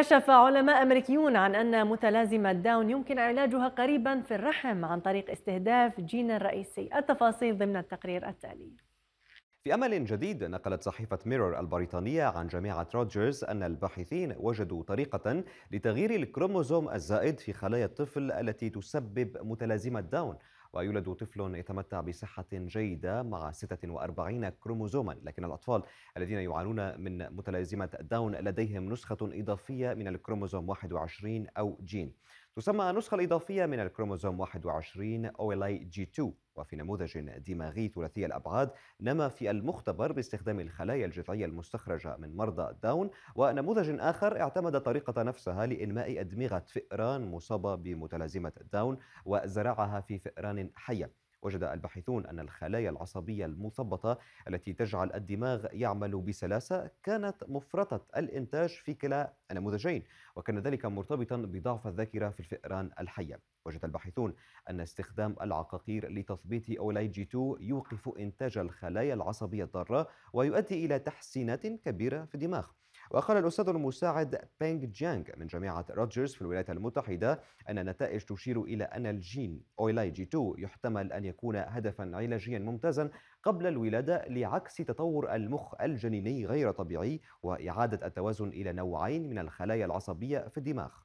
كشف علماء أمريكيون عن أن متلازمة داون يمكن علاجها قريبا في الرحم عن طريق استهداف جين الرئيسي التفاصيل ضمن التقرير التالي في أمل جديد نقلت صحيفة ميرور البريطانية عن جامعة روجرز أن الباحثين وجدوا طريقة لتغيير الكروموزوم الزائد في خلايا الطفل التي تسبب متلازمة داون ويولد طفل يتمتع بصحة جيدة مع 46 كروموزوما لكن الأطفال الذين يعانون من متلازمة داون لديهم نسخة إضافية من الكروموزوم 21 أو جين تسمى النسخة الإضافية من الكروموزوم 21 OLI g 2 وفي نموذج دماغي ثلاثي الأبعاد نما في المختبر باستخدام الخلايا الجذعية المستخرجة من مرضى داون ونموذج آخر اعتمد طريقة نفسها لإنماء أدمغة فئران مصابة بمتلازمة داون وزرعها في فئران حية وجد الباحثون أن الخلايا العصبية المثبطة التي تجعل الدماغ يعمل بسلاسة كانت مفرطة الإنتاج في كلا النموذجين وكان ذلك مرتبطا بضعف الذاكرة في الفئران الحية وجد الباحثون أن استخدام العقاقير لتثبيط أولاي جي 2 يوقف إنتاج الخلايا العصبية الضارة ويؤدي إلى تحسينات كبيرة في الدماغ وقال الأستاذ المساعد بينغ جيانغ من جامعة روجرز في الولايات المتحدة أن النتائج تشير إلى أن الجين أويلاي جي 2 يحتمل أن يكون هدفا علاجيا ممتازا قبل الولادة لعكس تطور المخ الجنيني غير طبيعي وإعادة التوازن إلى نوعين من الخلايا العصبية في الدماغ